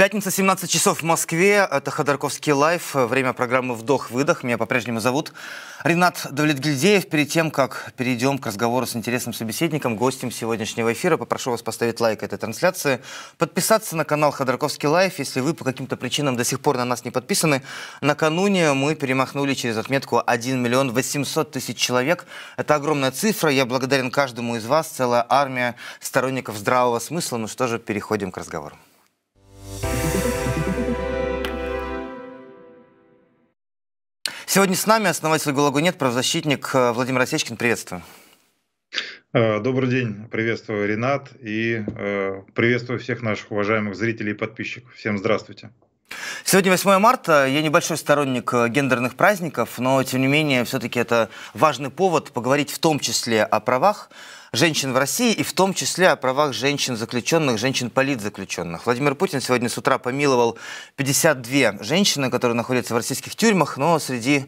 Пятница, 17 часов в Москве. Это Ходорковский лайф. Время программы «Вдох-выдох». Меня по-прежнему зовут Ренат Давлетгильдеев. Перед тем, как перейдем к разговору с интересным собеседником, гостем сегодняшнего эфира, попрошу вас поставить лайк этой трансляции, подписаться на канал «Ходорковский лайф», если вы по каким-то причинам до сих пор на нас не подписаны. Накануне мы перемахнули через отметку 1 миллион 800 тысяч человек. Это огромная цифра. Я благодарен каждому из вас. Целая армия сторонников здравого смысла. Ну что же, переходим к разговору. Сегодня с нами основатель «Гулагу нет», правозащитник э, Владимир Осечкин. Приветствую. Э, добрый день, приветствую Ренат и э, приветствую всех наших уважаемых зрителей и подписчиков. Всем здравствуйте. Сегодня 8 марта. Я небольшой сторонник э, гендерных праздников, но тем не менее все-таки это важный повод поговорить в том числе о правах женщин в России и в том числе о правах женщин-заключенных, женщин-политзаключенных. Владимир Путин сегодня с утра помиловал 52 женщины, которые находятся в российских тюрьмах, но среди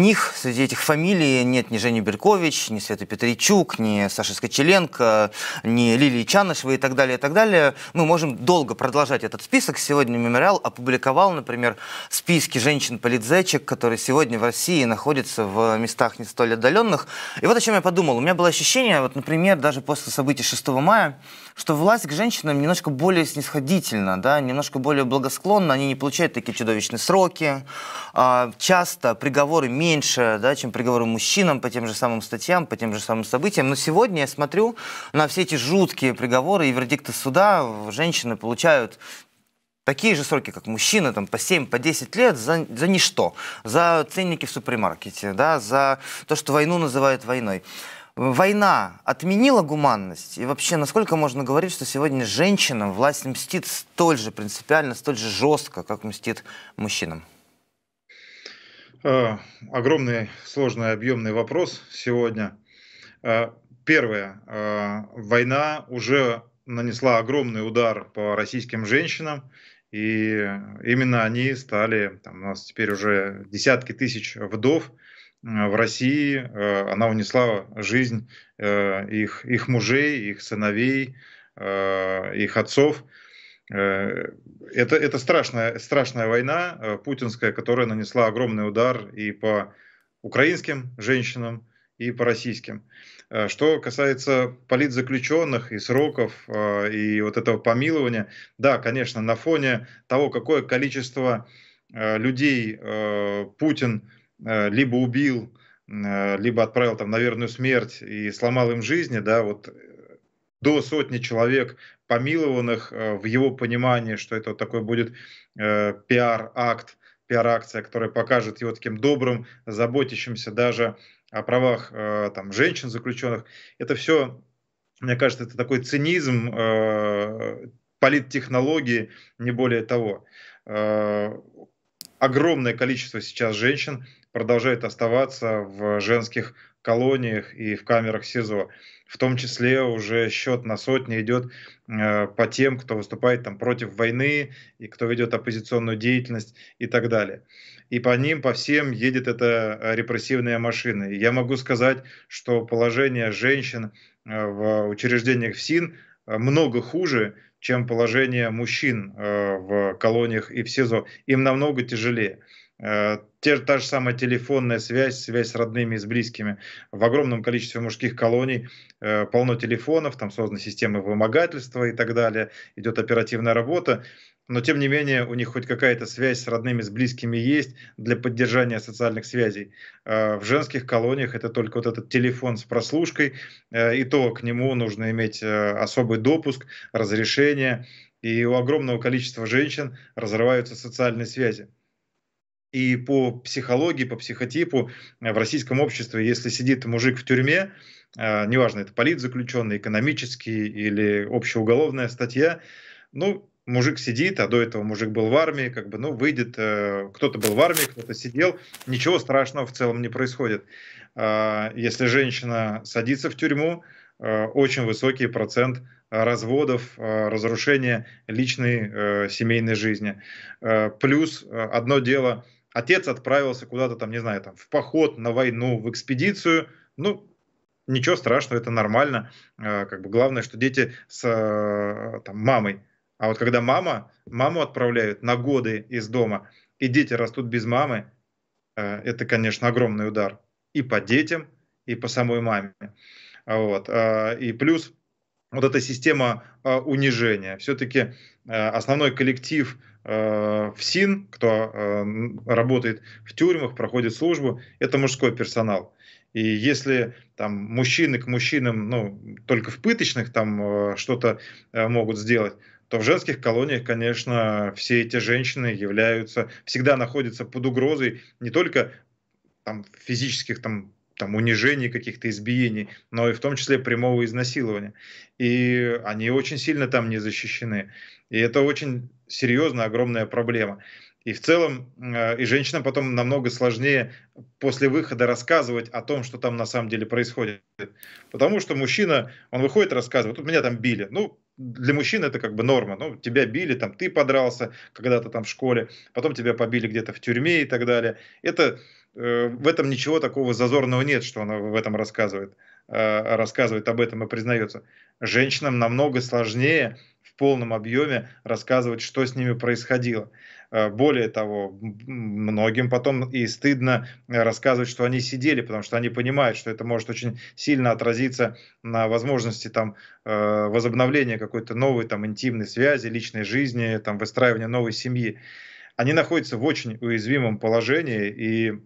них, среди этих фамилий, нет ни Жени Беркович, ни Света Петричук, ни Саши Скочеленко, ни Лилии Чанышевой и так далее, и так далее. Мы можем долго продолжать этот список. Сегодня «Мемориал» опубликовал, например, списки женщин-полицейчик, которые сегодня в России находятся в местах не столь отдаленных. И вот о чем я подумал. У меня было ощущение, вот, например, даже после событий 6 мая, что власть к женщинам немножко более снисходительна, да, немножко более благосклонна, они не получают такие чудовищные сроки. А часто приговоры меньше, да, чем приговоры мужчинам по тем же самым статьям, по тем же самым событиям. Но сегодня я смотрю на все эти жуткие приговоры и вердикты суда. Женщины получают такие же сроки, как мужчины, там, по 7, по 10 лет за, за ничто. За ценники в супермаркете, да, за то, что войну называют войной. Война отменила гуманность? И вообще, насколько можно говорить, что сегодня женщинам власть мстит столь же принципиально, столь же жестко, как мстит мужчинам? Э, огромный, сложный, объемный вопрос сегодня. Э, первое. Э, война уже нанесла огромный удар по российским женщинам, и именно они стали, там, у нас теперь уже десятки тысяч вдов в России, она унесла жизнь их, их мужей, их сыновей, их отцов – Э, это, это страшная, страшная война э, путинская, которая нанесла огромный удар и по украинским женщинам, и по российским. Э, что касается политзаключенных и сроков, и вот этого помилования, да, конечно, на фоне того, какое количество людей Путин либо убил, либо отправил там на верную смерть и сломал им жизни, да, вот до сотни человек помилованных. Э, в его понимании, что это такой будет э, пиар-акт, пиар-акция, которая покажет его таким добрым, заботящимся даже о правах э, там, женщин заключенных. Это все, мне кажется, это такой цинизм э, политтехнологии, не более того. Э, огромное количество сейчас женщин продолжает оставаться в женских колониях и в камерах СИЗО. В том числе уже счет на сотни идет э, по тем, кто выступает там против войны и кто ведет оппозиционную деятельность и так далее. И по ним, по всем едет эта э, репрессивная машина. И я могу сказать, что положение женщин э, в учреждениях ФСИН э, много хуже, чем положение мужчин в колониях и в СИЗО. Им намного тяжелее. Э, те, та же самая телефонная связь, связь с родными и с близкими. В огромном количестве мужских колоний э, полно телефонов, там созданы системы вымогательства и так далее, идет оперативная работа. Но, тем не менее, у них хоть какая-то связь с родными, с близкими есть для поддержания социальных связей. Э, в женских колониях это только вот этот телефон с прослушкой, и то к нему нужно иметь особый допуск, разрешение, и у огромного количества женщин разрываются социальные связи и по психологии, по психотипу э, в российском обществе, если сидит мужик в тюрьме, э, неважно, это политзаключенный, экономический или общеуголовная статья, ну, мужик сидит, а до этого мужик был в армии, как бы, ну, выйдет, э, кто-то был в армии, кто-то сидел, ничего страшного в целом не происходит. А, если женщина садится в тюрьму, очень высокий процент разводов, разрушения личной семейной жизни. плюс одно дело – отец отправился куда-то там, не знаю, там в поход, на войну, в экспедицию, ну, ничего страшного, это нормально. А, как бы главное, что дети с а, там, мамой. А вот когда мама, маму отправляют на годы из дома, и дети растут без мамы, а, это, конечно, огромный удар и по детям, и по самой маме. Вот. И плюс вот эта система э, унижения. Все-таки э, основной коллектив э, СИН, кто э, работает в тюрьмах, проходит службу, это мужской персонал. И если там мужчины к мужчинам, ну, только в пыточных там э, что-то э, могут сделать, то в женских колониях, конечно, все эти женщины являются, всегда находятся под угрозой не только там, физических там, там, унижений, каких-то избиений, но и в том числе прямого изнасилования. И они очень сильно там не защищены. И это очень серьезная, огромная проблема. И в целом, э, и женщинам потом намного сложнее после выхода рассказывать о том, что там на самом деле происходит. Потому что мужчина, он выходит рассказывает, вот меня там били. Ну, для мужчин это как бы норма. Ну, тебя били, там ты подрался когда-то там в школе, потом тебя побили где-то в тюрьме и так далее. Это Э, в этом ничего такого зазорного нет, что она в этом рассказывает, э, рассказывает об этом и признается. Женщинам намного сложнее в полном объеме рассказывать, что с ними происходило. Э, более того, многим потом и стыдно рассказывать, что они сидели, потому что они понимают, что это может очень сильно отразиться на возможности там, возобновления какой-то новой там, интимной связи, личной жизни, там, выстраивания новой семьи. Они находятся в очень уязвимом положении, и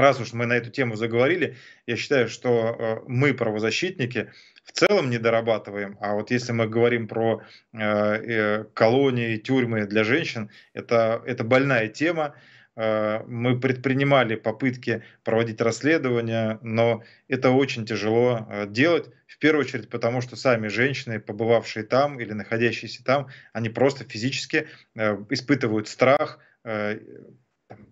раз уж мы на эту тему заговорили, я считаю, что э, мы, правозащитники, в целом не дорабатываем, а вот если мы говорим про э, э, колонии, тюрьмы для женщин, это, это больная тема, мы предпринимали попытки проводить расследования, но это очень тяжело делать, в первую очередь потому, что сами женщины, побывавшие там или находящиеся там, они просто физически испытывают страх,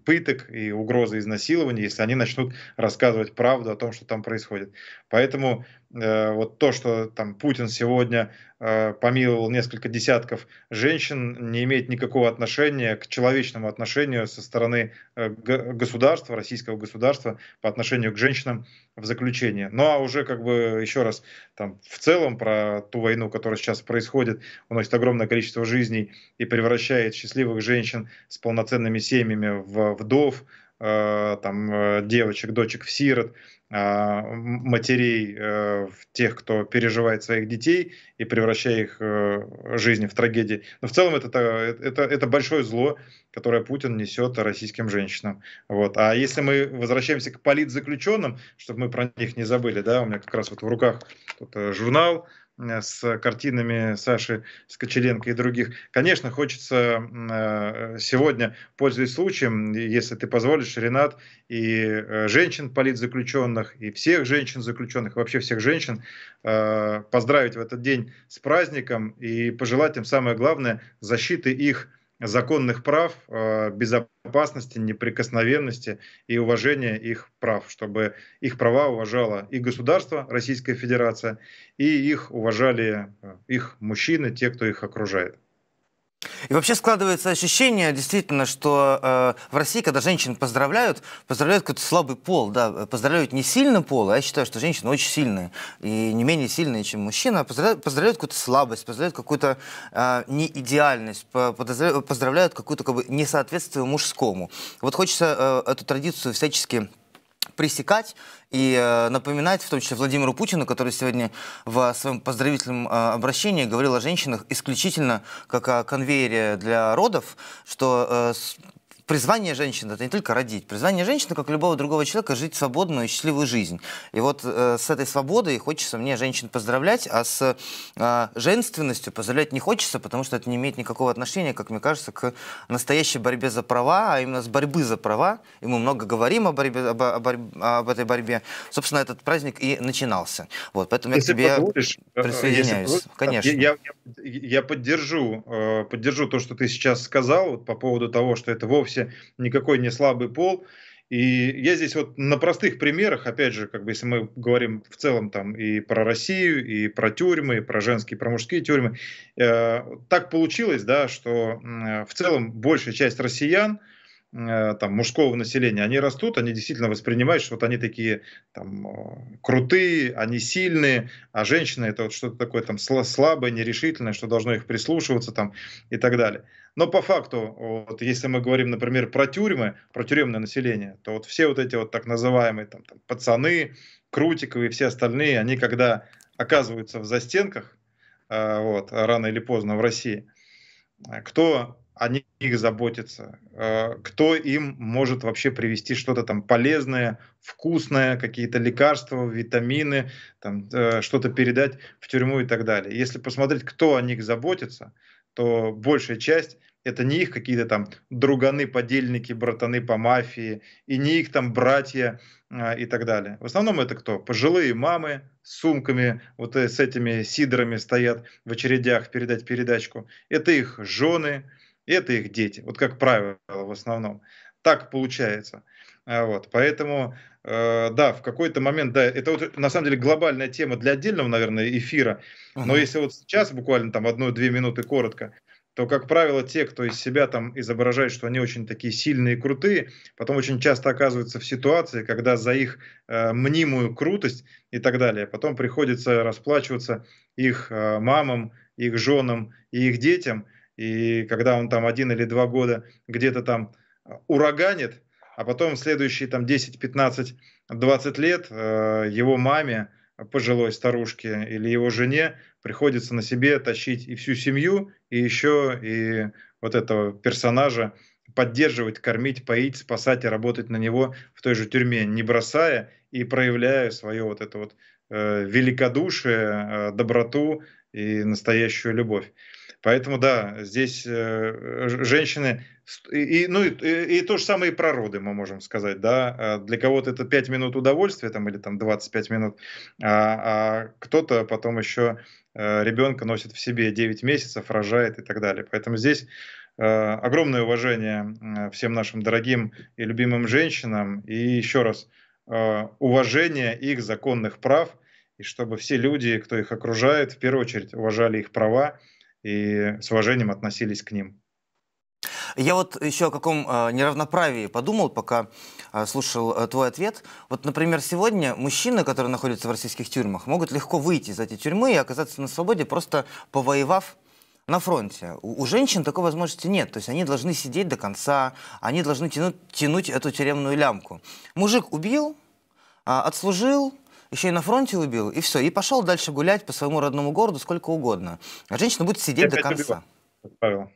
пыток и угрозы изнасилования, если они начнут рассказывать правду о том, что там происходит. Поэтому Э, вот то, что там Путин сегодня э, помиловал несколько десятков женщин, не имеет никакого отношения к человечному отношению со стороны э, государства, российского государства по отношению к женщинам в заключении. Ну а уже как бы еще раз там в целом про ту войну, которая сейчас происходит, уносит огромное количество жизней и превращает счастливых женщин с полноценными семьями в вдов, Э, там, э, девочек, дочек в сирот, а, матерей, э, тех, кто переживает своих детей и превращая их жизнь в трагедии. Но в целом это, это, это большое зло, которое Путин несет российским женщинам. Вот. А если мы возвращаемся к политзаключенным, чтобы мы про них не забыли, да, у меня как раз вот в руках журнал Э, с картинами Саши Скочеленко и других. Конечно, хочется э, э, сегодня, пользуясь случаем, если ты позволишь, Ренат, и женщин политзаключенных, и всех женщин заключенных, вообще всех женщин, поздравить в этот день с праздником и пожелать им самое главное защиты их законных прав, э, безопасности, неприкосновенности и уважения их прав, чтобы их права уважало и государство, Российская Федерация, и их уважали э, их мужчины, те, кто их окружает. И вообще складывается ощущение, действительно, что э, в России, когда женщин поздравляют, поздравляют какой-то слабый пол, да, э, поздравляют не сильный пол, а я считаю, что женщины очень сильные, и не менее сильные, чем мужчина, поздравляют, поздравляют какую-то слабость, поздравляют какую-то э, неидеальность, поздравляют какую-то как бы, несоответствие мужскому. Вот хочется э, эту традицию всячески пресекать и э, напоминать, в том числе Владимиру Путину, который сегодня в своем поздравительном э, обращении говорил о женщинах исключительно как о конвейере для родов, что э, призвание женщины это не только родить. Призвание женщины, как любого другого человека, жить свободную и счастливую жизнь. И вот э, с этой свободой хочется мне женщин поздравлять, а с э, женственностью поздравлять не хочется, потому что это не имеет никакого отношения, как мне кажется, к настоящей борьбе за права, а именно с борьбы за права. И мы много говорим о борьбе, об, об, об этой борьбе. Собственно, этот праздник и начинался. Вот, поэтому если я к тебе э, присоединяюсь. Если Конечно. Я, я, я поддержу, э, поддержу то, что ты сейчас сказал вот, по поводу того, что это вовсе вовсе никакой не слабый пол. И я здесь вот на простых примерах, опять же, как бы если мы говорим в целом там и про Россию, и про тюрьмы, и про женские, и про мужские тюрьмы, э, так получилось, да, что э, в целом большая часть россиян, э, Э, там, мужского населения, они растут, они действительно воспринимают, что вот они такие там, э, крутые, они сильные, а женщины это вот что-то такое там слабое, нерешительное, что должно их прислушиваться там, и так далее. Но по факту, вот, если мы говорим, например, про тюрьмы, про тюремное население, то вот все вот эти вот так называемые там, там, пацаны, крутиковые все остальные, они когда оказываются в застенках, э, вот, рано или поздно в России, кто о них заботится, э, кто им может вообще привести что-то там полезное, вкусное, какие-то лекарства, витамины, там, э, что-то передать в тюрьму и так далее. Если посмотреть, кто о них заботится, то большая часть это не их какие-то там друганы, подельники, братаны по мафии, и не их там братья а, и так далее. В основном это кто? Пожилые мамы с сумками, вот э, с этими сидрами стоят в очередях передать передачку. Это их жены, и это их дети, вот как правило в основном. Так получается. А, вот, поэтому, э, да, в какой-то момент, да, это вот, на самом деле глобальная тема для отдельного, наверное, эфира. Uh-huh. Но если вот сейчас буквально там одну-две минуты коротко, то, как правило, те, кто из себя там изображает, что они очень такие сильные и крутые, потом очень часто оказываются в ситуации, когда за их э, мнимую крутость и так далее, потом приходится расплачиваться их э, мамам, их женам и их детям – и когда он там один или два года где-то там а, ураганит, а потом в следующие там 10, 15, 20 лет э, его маме, э, пожилой старушке или его жене приходится на себе тащить и всю семью, и еще и вот этого персонажа поддерживать, кормить, поить, спасать и работать на него в той же тюрьме, не бросая и проявляя свое вот это вот э, великодушие, э, доброту и настоящую любовь. Поэтому, да, здесь э, женщины... И, ну, и, и, и то же самое и про роды мы можем сказать, да. А для кого-то это 5 минут удовольствия там, или там 25 минут, а, а кто-то потом еще э, ребенка носит в себе 9 месяцев, рожает и так далее. Поэтому здесь э, огромное уважение всем нашим дорогим и любимым женщинам. И еще раз, э, уважение их законных прав, и чтобы все люди, кто их окружает, в первую очередь уважали их права, и с уважением относились к ним. Я вот еще о каком а, неравноправии подумал, пока а, слушал э, твой ответ. Вот, например, сегодня мужчины, которые находятся в российских тюрьмах, могут легко выйти из этой тюрьмы и оказаться на свободе, просто повоевав на фронте. У, женщин такой возможности нет. То есть они должны сидеть до конца, они должны тянуть, тянуть эту тюремную лямку. Мужик убил, а, отслужил, еще и на фронте убил, и все. И пошел дальше гулять по своему родному городу сколько угодно. А женщина будет сидеть Я до конца. Убила.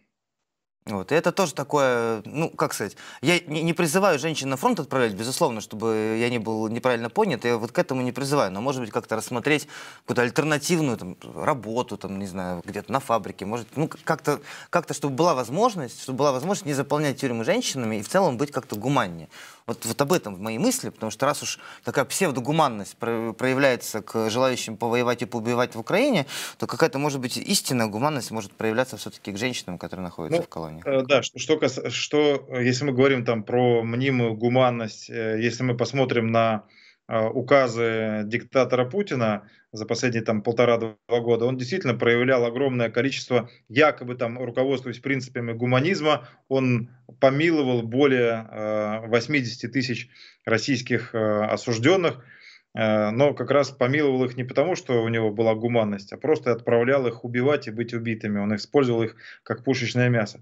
Вот, и это тоже такое, ну, как сказать, я не, не призываю женщин на фронт отправлять, безусловно, чтобы я не был неправильно понят, я вот к этому не призываю, но, может быть, как-то рассмотреть какую-то альтернативную там, работу, там, не знаю, где-то на фабрике, может, ну, как-то, как-то, чтобы была возможность, чтобы была возможность не заполнять тюрьмы женщинами и в целом быть как-то гуманнее. Вот, вот об этом в моей мысли, потому что раз уж такая псевдогуманность проявляется к желающим повоевать и поубивать в Украине, то какая-то, может быть, истинная гуманность может проявляться все-таки к женщинам, которые находятся ну, в колонии. Э, да, что, что, что, э, если мы говорим там про мнимую гуманность, э, если мы посмотрим на указы диктатора Путина, за последние там полтора-два года, он действительно проявлял огромное количество, якобы там руководствуясь принципами гуманизма, он помиловал более э, 80 тысяч российских э, осужденных, э, но как раз помиловал их не потому, что у него была гуманность, а просто отправлял их убивать и быть убитыми. Он использовал их как пушечное мясо.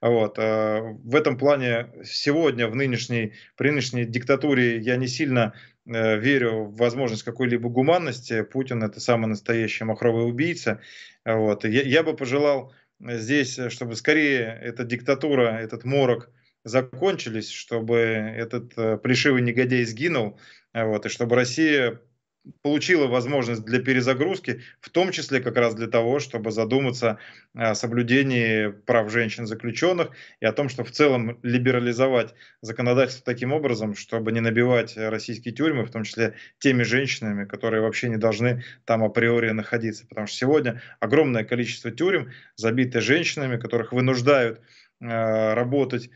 Вот. Э, в этом плане сегодня, в нынешней, при нынешней диктатуре я не сильно Э, верю в возможность какой-либо гуманности. Путин это самый настоящий махровый убийца. Вот. Я, я бы пожелал э, здесь, э, чтобы скорее эта диктатура, этот морок закончились, чтобы этот пришивый негодяй сгинул, вот, и чтобы Россия получила возможность для перезагрузки, в том числе как раз для того, чтобы задуматься о соблюдении прав женщин-заключенных и о том, что в целом либерализовать законодательство таким образом, чтобы не набивать российские тюрьмы, в том числе теми женщинами, которые вообще не должны там априори находиться. Потому что сегодня огромное количество тюрем забиты женщинами, которых вынуждают э, работать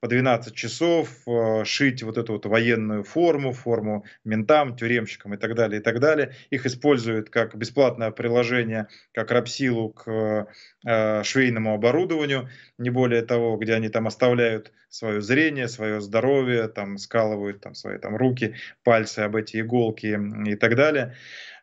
по 12 часов, э, шить вот эту вот военную форму, форму ментам, тюремщикам и так далее, и так далее. Их используют как бесплатное приложение, как рабсилу к э, э, швейному оборудованию, не более того, где они там оставляют свое зрение, свое здоровье, там скалывают там свои там руки, пальцы об эти иголки и так далее.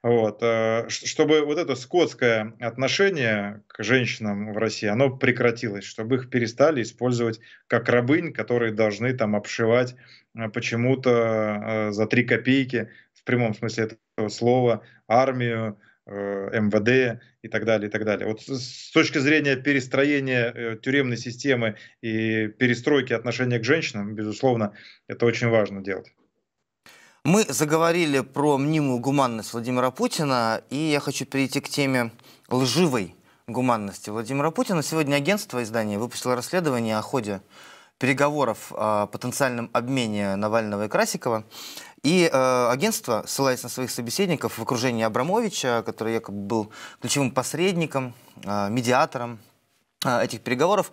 Вот, э, чтобы вот это скотское отношение к женщинам в России, оно прекратилось, чтобы их перестали использовать как рабынь, которые должны там обшивать э, почему-то э, за три копейки, в прямом смысле этого слова, армию, МВД и так далее, и так далее. Вот с точки зрения перестроения тюремной системы и перестройки отношения к женщинам, безусловно, это очень важно делать. Мы заговорили про мнимую гуманность Владимира Путина, и я хочу перейти к теме лживой гуманности Владимира Путина. Сегодня агентство издания выпустило расследование о ходе переговоров а, о потенциальном обмене Навального и Красикова. И э, агентство, ссылаясь на своих собеседников в окружении Абрамовича, который якобы был ключевым посредником, э, медиатором э, этих переговоров,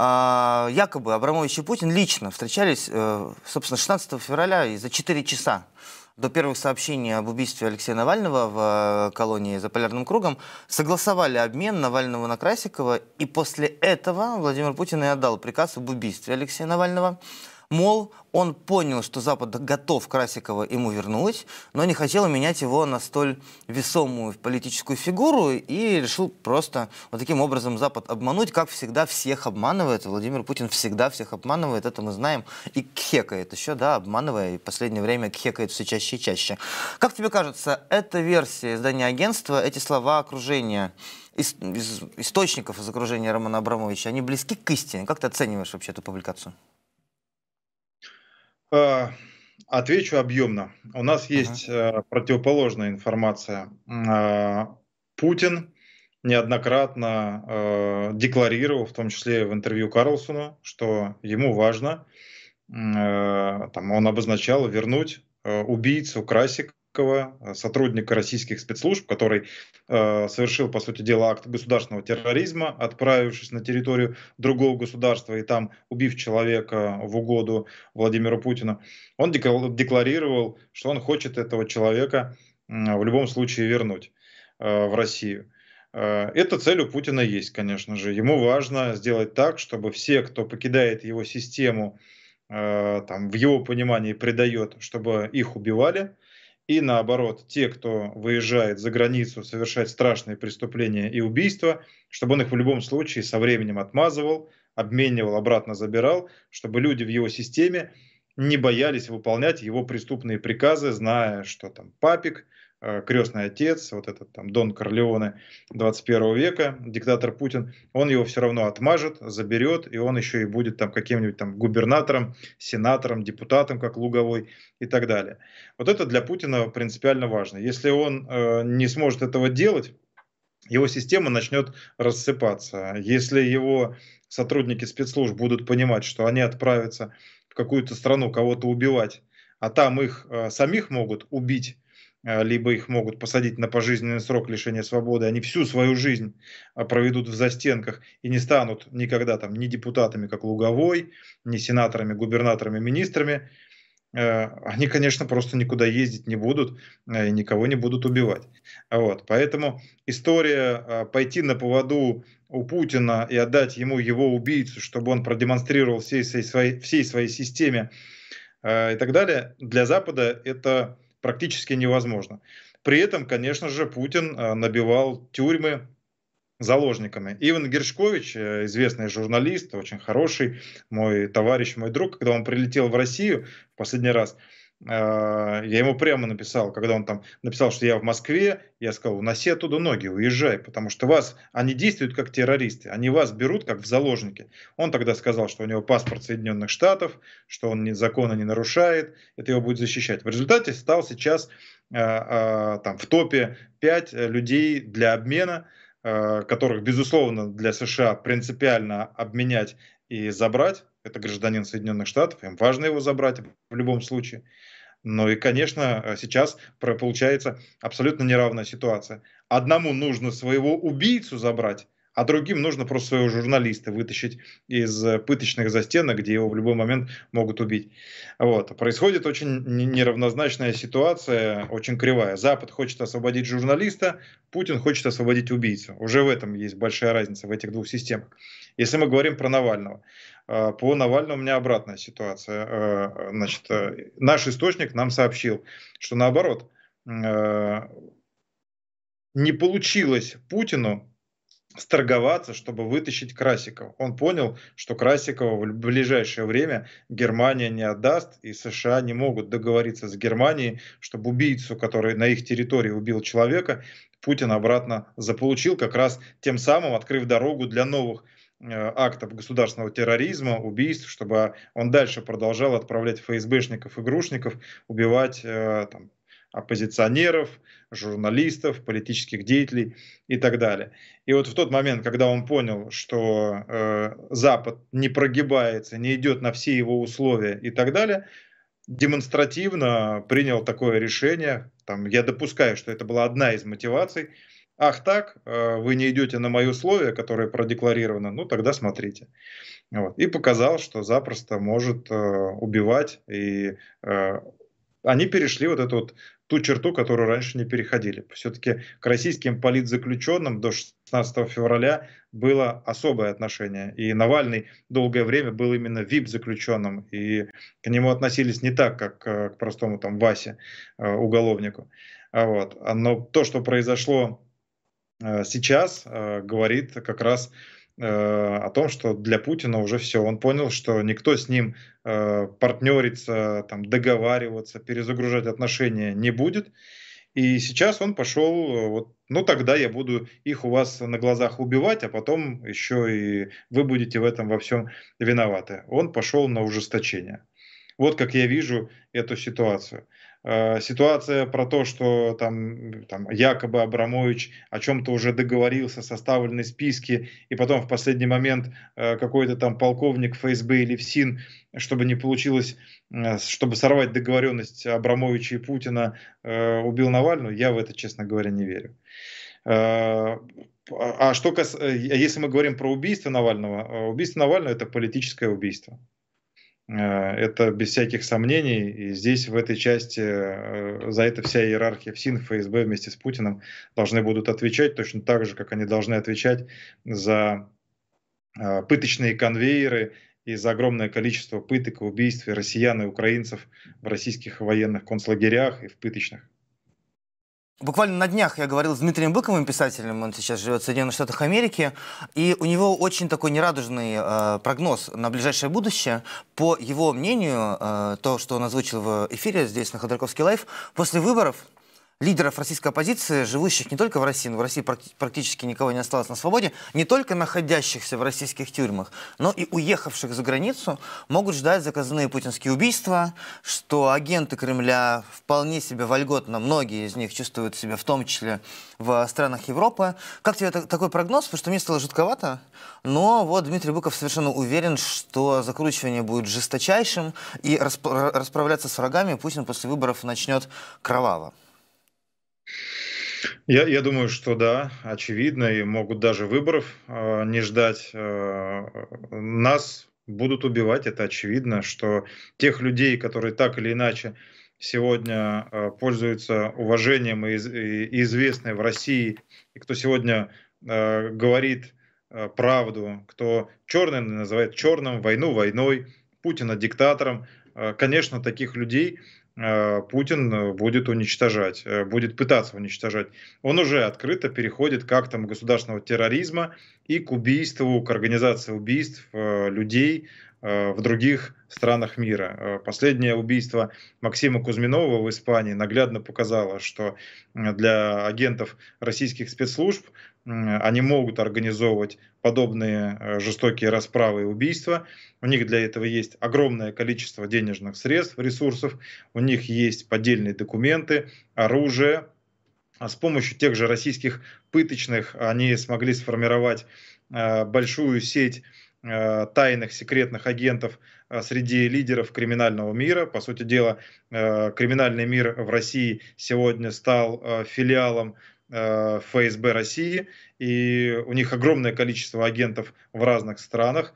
а, якобы Абрамович и Путин лично встречались, э, собственно, 16 февраля и за 4 часа до первых сообщений об убийстве Алексея Навального в э, колонии за полярным кругом, согласовали обмен Навального на Красикова, и после этого Владимир Путин и отдал приказ об убийстве Алексея Навального. Мол, он понял, что Запад готов Красикова ему вернуть, но не хотел менять его на столь весомую политическую фигуру и решил просто вот таким образом Запад обмануть, как всегда всех обманывает. Владимир Путин всегда всех обманывает, это мы знаем. И кхекает еще, да, обманывая, и в последнее время кхекает все чаще и чаще. Как тебе кажется, эта версия издания агентства, эти слова окружения, из, из источников из окружения Романа Абрамовича, они близки к истине? Как ты оцениваешь вообще эту публикацию? А, отвечу объемно. У нас есть ага. Э, противоположная информация. А, Путин неоднократно э, декларировал, в том числе в интервью Карлсону, что ему важно, э, там он обозначал вернуть убийцу Красик русского э, сотрудника российских спецслужб, который э, совершил, по сути дела, акт государственного терроризма, отправившись на территорию другого государства и там убив человека в угоду Владимиру Путину, он декларировал, что он хочет этого человека э, в любом случае вернуть э, в Россию. Э, Эта цель у Путина есть, конечно же. Ему важно сделать так, чтобы все, кто покидает его систему, э, там, в его понимании предает, чтобы их убивали, и наоборот, те, кто выезжает за границу совершать страшные преступления и убийства, чтобы он их в любом случае со временем отмазывал, обменивал, обратно забирал, чтобы люди в его системе не боялись выполнять его преступные приказы, зная, что там папик – Э, крестный отец, вот этот там Дон Корлеоне 21 века, диктатор Путин, он его все равно отмажет, заберет, и он еще и будет там каким-нибудь там губернатором, сенатором, депутатом, как Луговой и так далее. Вот это для Путина принципиально важно. Если он э, не сможет этого делать, его система начнет рассыпаться. Если его сотрудники спецслужб будут понимать, что они отправятся в какую-то страну кого-то убивать, а там их э, самих могут убить, а, либо их могут посадить на пожизненный срок лишения свободы, они всю свою жизнь а, проведут в застенках и не станут никогда там ни депутатами, как Луговой, ни сенаторами, губернаторами, министрами, а, они, конечно, просто никуда ездить не будут и никого не будут убивать. Вот. Поэтому история пойти на поводу у Путина и отдать ему его убийцу, чтобы он продемонстрировал всей, своей, всей своей системе и так далее, для Запада это практически невозможно. При этом, конечно же, Путин э, набивал тюрьмы заложниками. Иван Гершкович, э, известный журналист, очень хороший, мой товарищ, мой друг, когда он прилетел в Россию в последний раз – а, я ему прямо написал, когда он там написал, что я в Москве, я сказал, уноси оттуда ноги, уезжай, потому что вас, они действуют как террористы, они вас берут как в заложники. Он тогда сказал, что у него паспорт Соединенных Штатов, что он ни закона не нарушает, это его будет защищать. В результате стал сейчас а, а, там в топе 5 людей для обмена, которых, безусловно, для США принципиально обменять и забрать, это гражданин Соединенных Штатов, им важно его забрать в любом случае. Ну и, конечно, э, сейчас получается абсолютно неравная ситуация. Одному нужно своего убийцу забрать, а другим нужно просто своего журналиста вытащить из э, пыточных застенок, где его в любой момент могут убить. Вот. Происходит очень неравнозначная ситуация, очень кривая. Запад хочет освободить журналиста, Путин хочет освободить убийцу. Уже в этом есть большая разница, в этих двух системах. Если мы говорим про Навального. А, по Навальному у меня обратная ситуация. А, значит, э, наш источник нам сообщил, что наоборот, э, не получилось Путину сторговаться, чтобы вытащить Красикова. Он понял, что Красикова в ближайшее время Германия не отдаст, и США не могут договориться с Германией, чтобы убийцу, который на их территории убил человека, Путин обратно заполучил, как раз тем самым открыв дорогу для новых Э, актов государственного терроризма, убийств, чтобы он дальше продолжал отправлять ФСБшников, игрушников, убивать э, там, оппозиционеров, журналистов, политических деятелей и так далее. И вот в тот момент, когда он понял, что э, Запад не прогибается, не идет на все его условия и так далее, демонстративно принял такое решение. Там, я допускаю, что это была одна из мотиваций, Ах так, э, вы не идете на мои условия, которые продекларированы, ну тогда смотрите. Вот. И показал, что запросто может э, убивать. И э, они перешли вот эту вот ту черту, которую раньше не переходили. Все-таки к российским политзаключенным до 16 февраля было особое отношение. И Навальный долгое время был именно ВИП-заключенным, и к нему относились не так, как к простому там Васе, уголовнику. А вот. Но то, что произошло Э, сейчас э, говорит как раз э, о том, что для Путина уже все. Он понял, что никто с ним партнериться, там, договариваться, перезагружать отношения не будет. И сейчас он пошел, вот, ну тогда я буду их у вас на глазах убивать, а потом еще и вы будете в этом во всем виноваты. Он пошел на ужесточение. Вот как я вижу эту ситуацию. Э, ситуация про то, что там, там якобы Абрамович о чем-то уже договорился, составлены списки, и потом в последний момент э, какой-то там полковник ФСБ или ФСИН, чтобы не получилось, э, чтобы сорвать договоренность Абрамовича и Путина, убил Навального, я в это, честно говоря, не верю. А, а что кас... если мы говорим про убийство Навального, убийство Навального это политическое убийство. Э, это без всяких сомнений. И здесь, в этой части, э, за это вся иерархия ФСИН, ФСБ вместе с Путиным должны будут отвечать точно так же, как они должны отвечать за э, пыточные конвейеры и за огромное количество пыток убийств россиян и украинцев в российских военных концлагерях и в пыточных. Буквально на днях я говорил с Дмитрием Быковым, писателем, он сейчас живет в Соединенных Штатах Америки, и у него очень такой нерадужный э, прогноз на ближайшее будущее. По его мнению, э, то, что он озвучил в эфире здесь на Ходорковский лайф, после выборов лидеров российской оппозиции, живущих не только в России, но в России практически никого не осталось на свободе, не только находящихся в российских тюрьмах, но и уехавших за границу, могут ждать заказанные путинские убийства, что агенты Кремля вполне себе вольготно, многие из них чувствуют себя в том числе в странах Европы. Как тебе такой прогноз? Потому что мне стало жутковато, но вот Дмитрий Быков совершенно уверен, что закручивание будет жесточайшим, и расправляться с врагами Путин после выборов начнет кроваво. Я, я думаю, что да, очевидно, и могут даже выборов э, не ждать. Э, нас будут убивать, это очевидно, что тех людей, которые так или иначе сегодня э, пользуются уважением и, и, известны в России, и кто сегодня э, говорит э, правду, кто черный называет черным, войну войной, Путина диктатором, э, конечно, таких людей Э, Путин э, будет уничтожать, э, будет пытаться уничтожать. Он уже открыто переходит к актам государственного терроризма и к убийству, к организации убийств людей, Э, в других странах мира. Э, последнее убийство Максима Кузьминова в Испании наглядно показало, что для агентов российских спецслужб они могут организовывать подобные э, жестокие расправы и убийства. У них для этого есть огромное количество денежных средств, ресурсов, у них есть поддельные документы, оружие. А с помощью тех же российских пыточных они смогли сформировать большую сеть Э, тайных секретных агентов э, среди лидеров криминального мира. По сути дела, э, криминальный мир в России сегодня стал филиалом ФСБ России, и у них огромное количество агентов в разных странах.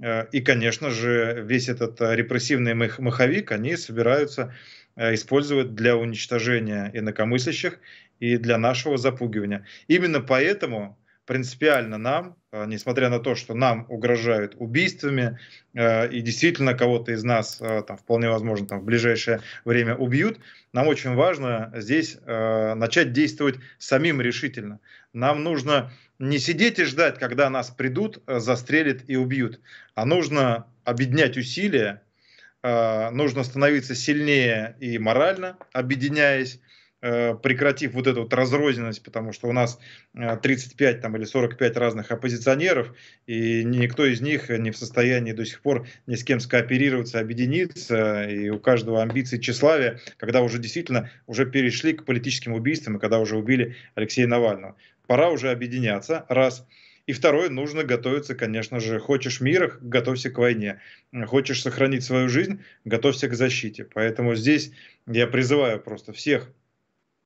И, конечно же, весь этот репрессивный маховик они собираются использовать для уничтожения инакомыслящих и для нашего запугивания. Именно поэтому принципиально нам, э, несмотря на то, что нам угрожают убийствами, э, и действительно кого-то из нас, э, там, вполне возможно, там, в ближайшее время убьют, нам очень важно здесь начать действовать самим решительно. Нам нужно не сидеть и ждать, когда нас придут, застрелят и убьют, а нужно объединять усилия, нужно становиться сильнее и морально, объединяясь, Э, прекратив вот эту вот разрозненность, потому что у нас 35 э, там, или 45 разных оппозиционеров, и никто из них не в состоянии до сих пор ни с кем скооперироваться, объединиться, и у каждого амбиции тщеславия, когда уже действительно уже перешли к политическим убийствам, и когда уже убили Алексея Навального. Пора уже объединяться, раз. И второе, нужно готовиться, конечно же. Хочешь мира, готовься к войне. Хочешь сохранить свою жизнь, готовься к защите. Поэтому здесь я призываю просто всех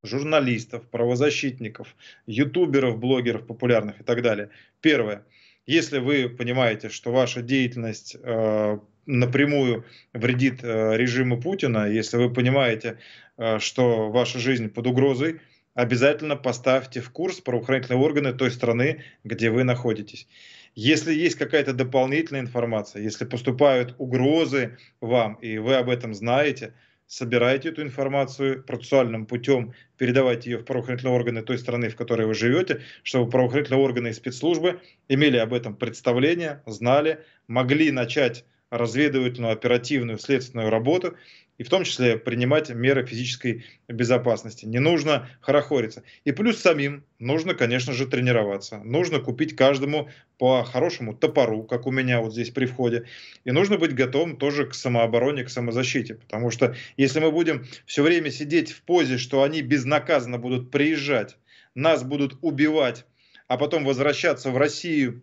журналистов, правозащитников, ютуберов, блогеров популярных и так далее. Первое. Если вы понимаете, что ваша деятельность э, напрямую вредит э, режиму Путина, если вы понимаете, э, что ваша жизнь под угрозой, обязательно поставьте в курс правоохранительные органы той страны, где вы находитесь. Если есть какая-то дополнительная информация, если поступают угрозы вам, и вы об этом знаете – собирайте эту информацию процессуальным путем, передавайте ее в правоохранительные органы той страны, в которой вы живете, чтобы правоохранительные органы и спецслужбы имели об этом представление, знали, могли начать разведывательную, оперативную, следственную работу и в том числе принимать меры физической безопасности. Не нужно хорохориться. И плюс самим нужно, конечно же, тренироваться. Нужно купить каждому по хорошему топору, как у меня вот здесь при входе. И нужно быть готовым тоже к самообороне, к самозащите. Потому что если мы будем все время сидеть в позе, что они безнаказанно будут приезжать, нас будут убивать, а потом возвращаться в Россию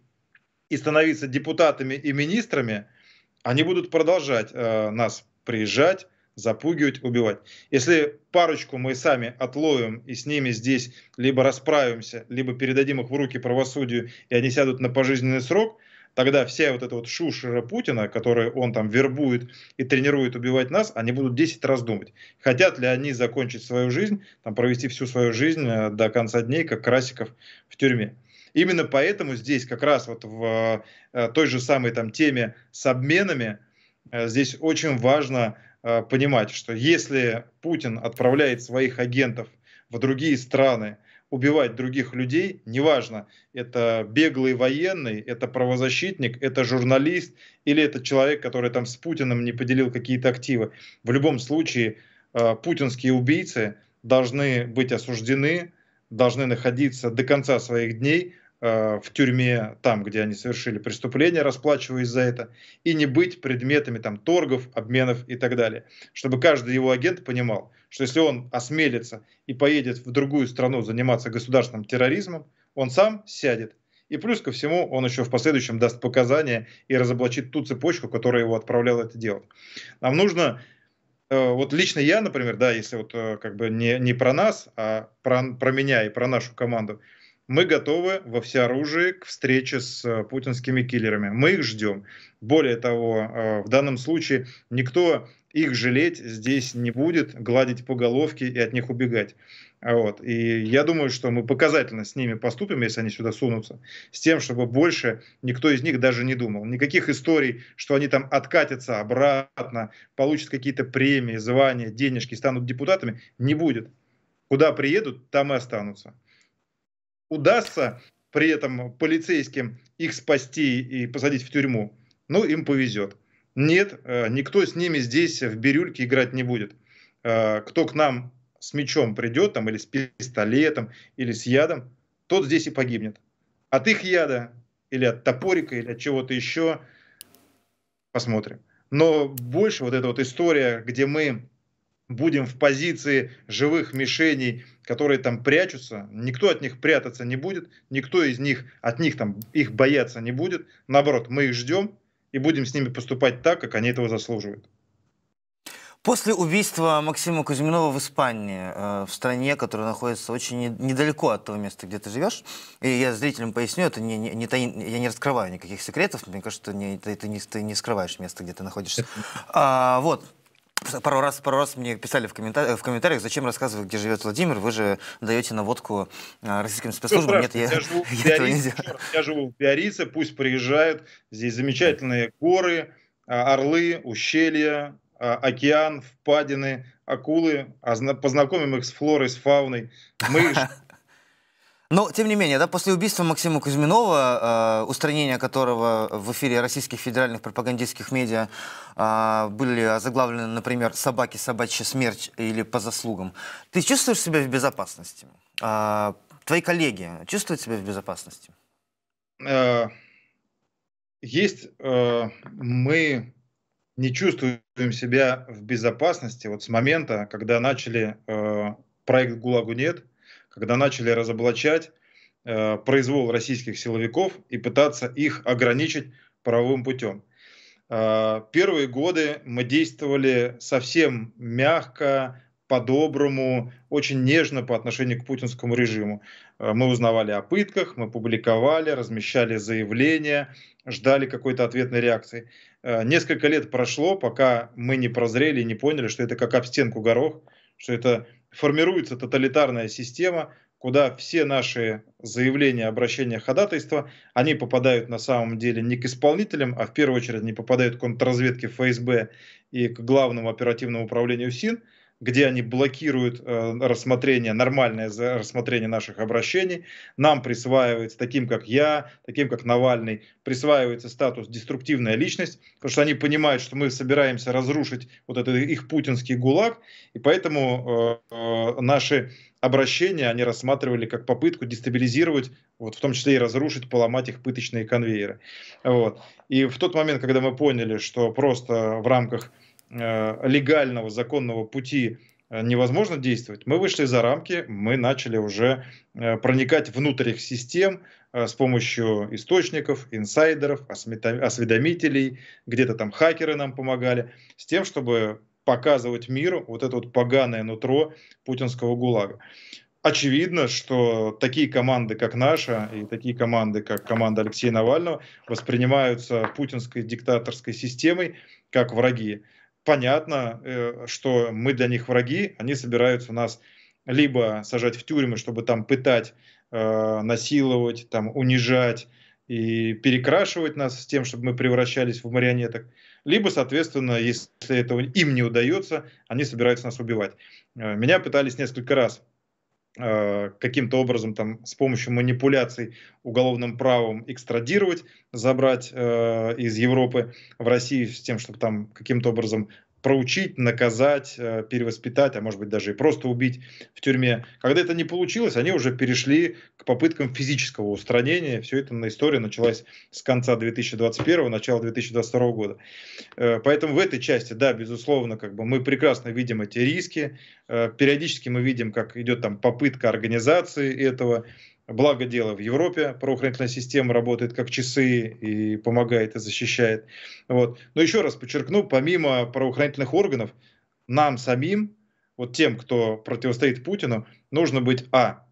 и становиться депутатами и министрами, они будут продолжать э, нас приезжать, запугивать, убивать. Если парочку мы сами отловим и с ними здесь либо расправимся, либо передадим их в руки правосудию, и они сядут на пожизненный срок, тогда вся вот эта вот шушера Путина, которую он там вербует и тренирует убивать нас, они будут 10 раз думать, хотят ли они закончить свою жизнь, там провести всю свою жизнь э, до конца дней, как Красиков в тюрьме. Именно поэтому здесь как раз вот в э, той же самой там теме с обменами э, здесь очень важно Э, понимать, что если Путин отправляет своих агентов в другие страны, убивать других людей, неважно, это беглый военный, это правозащитник, это журналист или это человек, который там с Путиным не поделил какие-то активы. В любом случае, э, путинские убийцы должны быть осуждены, должны находиться до конца своих дней Э, в тюрьме, там, где они совершили преступление, расплачиваясь за это, и не быть предметами там торгов, обменов и так далее. Чтобы каждый его агент понимал, что если он осмелится и поедет в другую страну заниматься государственным терроризмом, он сам сядет. И плюс ко всему, он еще в последующем даст показания и разоблачит ту цепочку, которая его отправляла это делать. Нам нужно э, вот лично я, например, да, если вот э, как бы не, не про нас, а про, про меня и про нашу команду, мы готовы во всеоружии к встрече с э, путинскими киллерами. Мы их ждем. Более того, э, в данном случае никто их жалеть здесь не будет, гладить по головке и от них убегать. Вот. И я думаю, что мы показательно с ними поступим, если они сюда сунутся, с тем, чтобы больше никто из них даже не думал. Никаких историй, что они там откатятся обратно, получат какие-то премии, звания, денежки, станут депутатами, не будет. Куда приедут, там и останутся удастся при этом полицейским их спасти и посадить в тюрьму, ну, им повезет. Нет, э, никто с ними здесь в бирюльке играть не будет. Э, кто к нам с мечом придет, там, или с пистолетом, или с ядом, тот здесь и погибнет. От их яда, или от топорика, или от чего-то еще, посмотрим. Но больше вот эта вот история, где мы будем в позиции живых мишеней, которые там прячутся. Никто от них прятаться не будет, никто из них, от них там их бояться не будет. Наоборот, мы их ждем и будем с ними поступать так, как они этого заслуживают. После убийства Максима Кузьминова в Испании, э, в стране, которая находится очень недалеко от того места, где ты живешь, и я зрителям поясню, это не, не, не я не раскрываю никаких секретов, мне кажется, ты не, ты, ты не, ты не скрываешь место, где ты находишься. А, вот, Пару раз, пару раз мне писали в, комментар э, в комментариях, зачем рассказывать, где живет Владимир, вы же даете наводку э, российским спецслужбам. Нет, я, я, живу я не Я живу в Биорице, пусть приезжают. Здесь замечательные горы, а, орлы, ущелья, а, океан, впадины, акулы. А познакомим их с флорой, с фауной. Мы Но, тем не менее, да, после убийства Максима Кузьминова, э, устранения которого в эфире российских федеральных пропагандистских медиа э, были озаглавлены, например, «Собаки, собачья смерть» или «По заслугам», ты чувствуешь себя в безопасности? Э, твои коллеги чувствуют себя в безопасности? Э, есть, э, мы не чувствуем себя в безопасности вот с момента, когда начали э, проект «ГУЛАГу нет», когда начали разоблачать э, произвол российских силовиков и пытаться их ограничить правовым путем. Э, первые годы мы действовали совсем мягко, по-доброму, очень нежно по отношению к путинскому режиму. Э, мы узнавали о пытках, мы публиковали, размещали заявления, ждали какой-то ответной реакции. Э, несколько лет прошло, пока мы не прозрели и не поняли, что это как об стенку горох, что это формируется тоталитарная система, куда все наши заявления, обращения, ходатайства, они попадают на самом деле не к исполнителям, а в первую очередь не попадают к контрразведке ФСБ и к главному оперативному управлению СИН, где они блокируют э, рассмотрение, нормальное рассмотрение наших обращений. Нам присваивается, таким как я, таким как Навальный, присваивается статус деструктивная личность, потому что они понимают, что мы собираемся разрушить вот этот их путинский гулаг, и поэтому э, э наши обращения они рассматривали как попытку дестабилизировать, вот, в том числе и разрушить, поломать их пыточные конвейеры. Вот. И в тот момент, когда мы поняли, что просто в рамках Э, легального, законного пути э, невозможно действовать. Мы вышли за рамки, мы начали уже э, проникать внутрь их систем с помощью источников, инсайдеров, осведомителей, где-то там хакеры нам помогали, с тем, чтобы показывать миру вот это вот поганое нутро путинского ГУЛАГа. Очевидно, что такие команды, как наша, и такие команды, как команда Алексея Навального, воспринимаются путинской диктаторской системой как враги понятно, э, что мы для них враги, они собираются нас либо сажать в тюрьмы, чтобы там пытать, э, насиловать, там унижать и перекрашивать нас с тем, чтобы мы превращались в марионеток, либо, соответственно, если это им не удается, они собираются нас убивать. Э, меня пытались несколько раз Э, каким-то образом там с помощью манипуляций уголовным правом экстрадировать, забрать э, из Европы в Россию с тем, чтобы там каким-то образом проучить, наказать, э, перевоспитать, а может быть даже и просто убить в тюрьме. Когда это не получилось, они уже перешли к попыткам физического устранения. Все это на история началась с конца 2021, начала 2022 года. Э, поэтому в этой части, да, безусловно, как бы мы прекрасно видим эти риски. Э, периодически мы видим, как идет там попытка организации этого Благо дело в Европе, правоохранительная система работает как часы и помогает и защищает. Вот. Но еще раз подчеркну, помимо правоохранительных органов, нам самим, вот тем, кто противостоит Путину, нужно быть, а,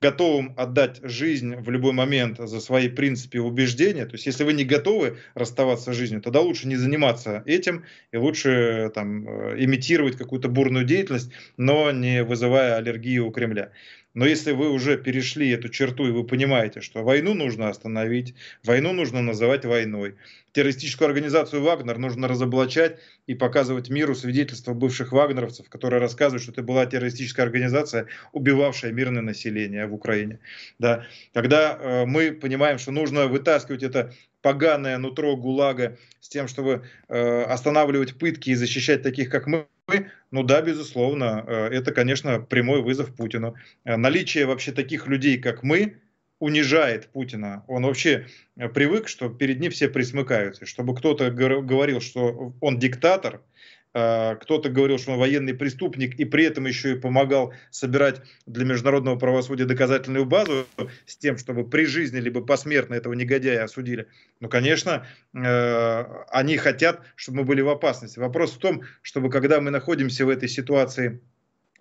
готовым отдать жизнь в любой момент за свои принципы и убеждения, то есть если вы не готовы расставаться с жизнью, тогда лучше не заниматься этим и лучше там, э, имитировать какую-то бурную деятельность, но не вызывая аллергии у Кремля. Но если вы уже перешли эту черту и вы понимаете, что войну нужно остановить, войну нужно называть войной, террористическую организацию «Вагнер» нужно разоблачать и показывать миру свидетельства бывших вагнеровцев, которые рассказывают, что это была террористическая организация, убивавшая мирное население в Украине. Да. Когда э, мы понимаем, что нужно вытаскивать это поганое нутро ГУЛАГа с тем, чтобы э, останавливать пытки и защищать таких, как мы, ну да, безусловно, э, это, конечно, прямой вызов Путину. Э, наличие вообще таких людей, как мы, унижает Путина. Он вообще э, привык, что перед ним все присмыкаются. Чтобы кто-то говорил, что он диктатор – Э, кто-то говорил, что он военный преступник и при этом еще и помогал собирать для международного правосудия доказательную базу с тем, чтобы при жизни либо посмертно этого негодяя осудили. Ну, конечно, э, они хотят, чтобы мы были в опасности. Вопрос в том, чтобы когда мы находимся в этой ситуации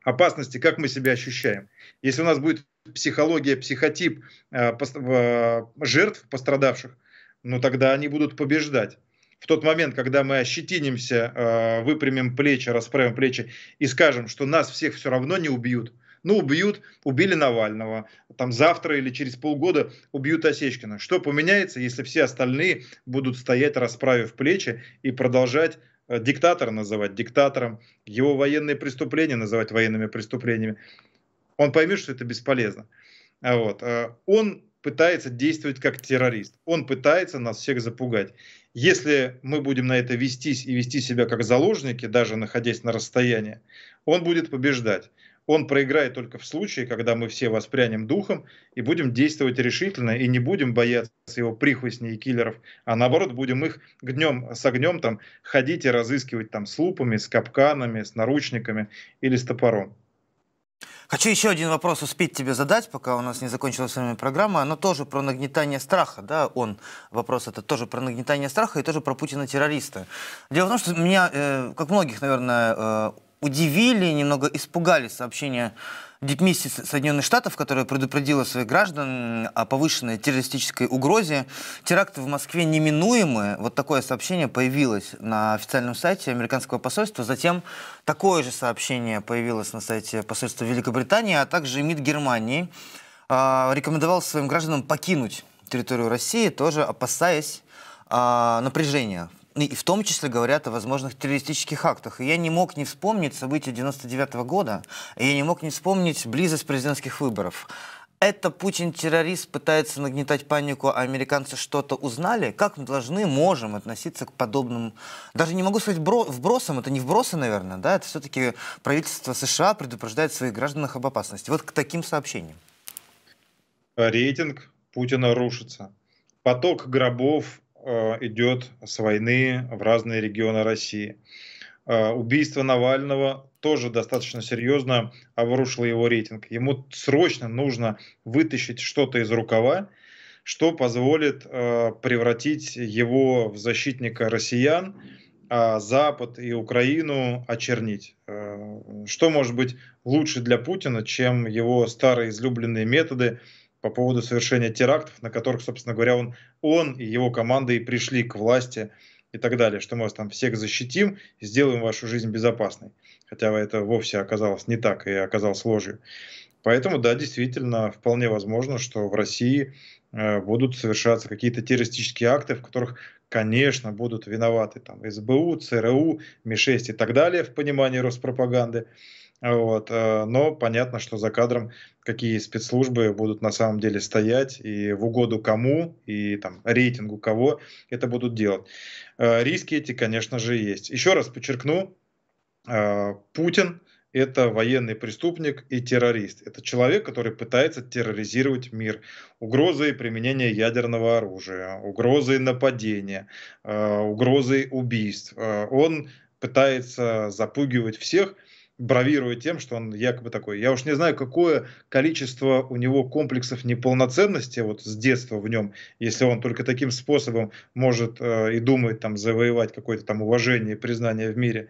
опасности, как мы себя ощущаем. Если у нас будет психология, психотип э, жертв, пострадавших, ну тогда они будут побеждать в тот момент, когда мы ощетинимся, э, выпрямим плечи, расправим плечи и скажем, что нас всех все равно не убьют, ну, убьют, убили Навального, там завтра или через полгода убьют Осечкина. Что поменяется, если все остальные будут стоять, расправив плечи и продолжать э, диктатора называть диктатором, его военные преступления называть военными преступлениями? Он поймет, что это бесполезно. А вот. Э, он пытается действовать как террорист. Он пытается нас всех запугать. Если мы будем на это вестись и вести себя как заложники, даже находясь на расстоянии, он будет побеждать. Он проиграет только в случае, когда мы все воспрянем духом и будем действовать решительно и не будем бояться его прихвостней и киллеров, а наоборот будем их гнем с огнем там ходить и разыскивать там с лупами, с капканами, с наручниками или с топором. Хочу еще один вопрос успеть тебе задать, пока у нас не закончилась время программа. Оно тоже про нагнетание страха, да, он. Вопрос это тоже про нагнетание страха и тоже про Путина-террориста. Дело в том, что меня, э, как многих, наверное, э, удивили, немного испугали сообщения Дипмиссии Соединенных Штатов, которая предупредила своих граждан о повышенной террористической угрозе. Теракты в Москве неминуемы. Вот такое сообщение появилось на официальном сайте американского посольства. Затем такое же сообщение появилось на сайте посольства Великобритании, а также МИД Германии а, рекомендовал своим гражданам покинуть территорию России, тоже опасаясь а, напряжения и в том числе говорят о возможных террористических актах. И я не мог не вспомнить события 99 -го года, и я не мог не вспомнить близость президентских выборов. Это Путин-террорист пытается нагнетать панику, а американцы что-то узнали? Как мы должны, можем относиться к подобным... Даже не могу сказать бро... вбросам, это не вбросы, наверное, да? Это все-таки правительство США предупреждает своих граждан об опасности. Вот к таким сообщениям. Рейтинг Путина рушится. Поток гробов Э, идет с войны в разные регионы России. Э, убийство Навального тоже достаточно серьезно обрушило его рейтинг. Ему срочно нужно вытащить что-то из рукава, что позволит э, превратить его в защитника россиян, а Запад и Украину очернить. Что может быть лучше для Путина, чем его старые излюбленные методы – по поводу совершения терактов, на которых, собственно говоря, он, он и его команда и пришли к власти и так далее, что мы вас там всех защитим, сделаем вашу жизнь безопасной. Хотя это вовсе оказалось не так и оказалось ложью. Поэтому, да, действительно, вполне возможно, что в России э, будут совершаться какие-то террористические акты, в которых, конечно, будут виноваты там СБУ, ЦРУ, МИ-6 и так далее в понимании Роспропаганды. пропаганды вот, э, но понятно, что за кадром какие спецслужбы будут на самом деле стоять и в угоду кому, и там рейтингу кого это будут делать. Э, риски эти, конечно же, есть. Еще раз подчеркну, э, Путин это военный преступник и террорист. Это человек, который пытается терроризировать мир. Угрозой применения ядерного оружия, угрозой нападения, угрозой убийств. Он пытается запугивать всех – бравируя тем, что он якобы такой. Я уж не знаю, какое количество у него комплексов неполноценности вот с детства в нем, если он только таким способом может э, и думает там завоевать какое-то там уважение и признание в мире.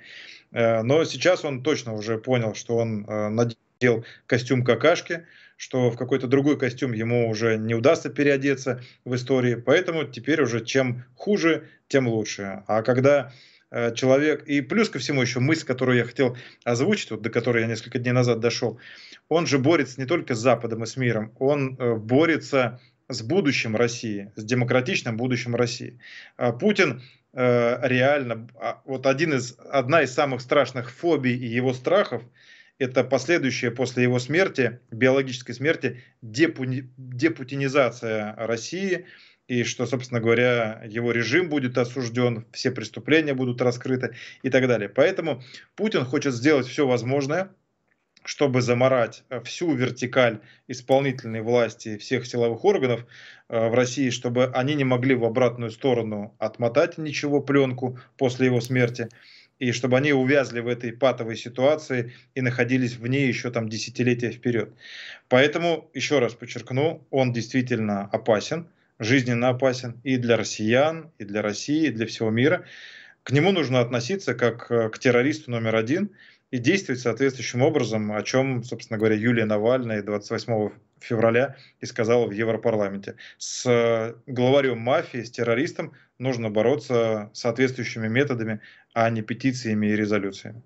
Э, но сейчас он точно уже понял, что он э, надел костюм какашки, что в какой-то другой костюм ему уже не удастся переодеться в истории. Поэтому теперь уже чем хуже, тем лучше. А когда Э, человек, и плюс ко всему еще мысль, которую я хотел озвучить, вот до которой я несколько дней назад дошел, он же борется не только с Западом и с миром, он э, борется с будущим России, с демократичным будущим России. Э, Путин реально, а, вот один из, одна из самых страшных фобий и его страхов, это последующая после его смерти, биологической смерти, депутинизация России – и что, собственно говоря, его режим будет осужден, все преступления будут раскрыты и так далее. Поэтому Путин хочет сделать все возможное, чтобы заморать э, всю вертикаль исполнительной власти всех силовых органов э, в России, чтобы они не могли в обратную сторону отмотать ничего пленку после его смерти, и чтобы они увязли в этой патовой ситуации и находились в ней еще там десятилетия вперед. Поэтому, еще раз подчеркну, он действительно опасен – жизненно опасен и для россиян, и для России, и для всего мира. К нему нужно относиться как э, к террористу номер один и действовать соответствующим образом, о чем, собственно говоря, Юлия Навальная 28 февраля и сказала в Европарламенте. С э, главарем мафии, с террористом нужно бороться соответствующими методами, а не петициями и резолюциями.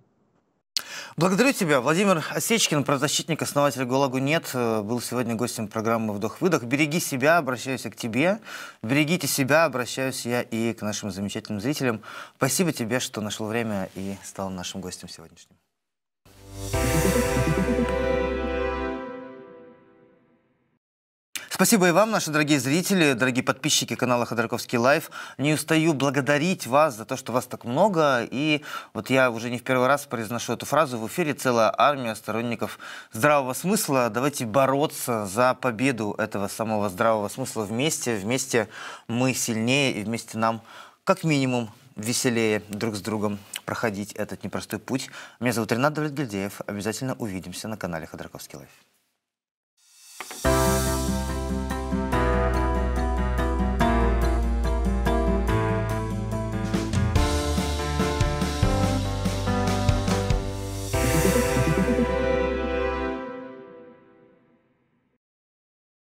Благодарю тебя. Владимир Осечкин, правозащитник, основатель «ГУЛАГу нет», э, был сегодня гостем программы «Вдох-выдох». Береги себя, обращаюсь я к тебе. Берегите себя, обращаюсь я и к нашим замечательным зрителям. Спасибо тебе, что нашел время и стал нашим гостем сегодняшним. Спасибо и вам, наши дорогие зрители, дорогие подписчики канала Ходорковский Лайф. Не устаю благодарить вас за то, что вас так много. И вот я уже не в первый раз произношу эту фразу. В эфире целая армия сторонников здравого смысла. Давайте бороться за победу этого самого здравого смысла вместе. Вместе мы сильнее и вместе нам как минимум веселее друг с другом проходить этот непростой путь. Меня зовут Ренат Давлетгильдеев. Обязательно увидимся на канале Ходорковский Лайф.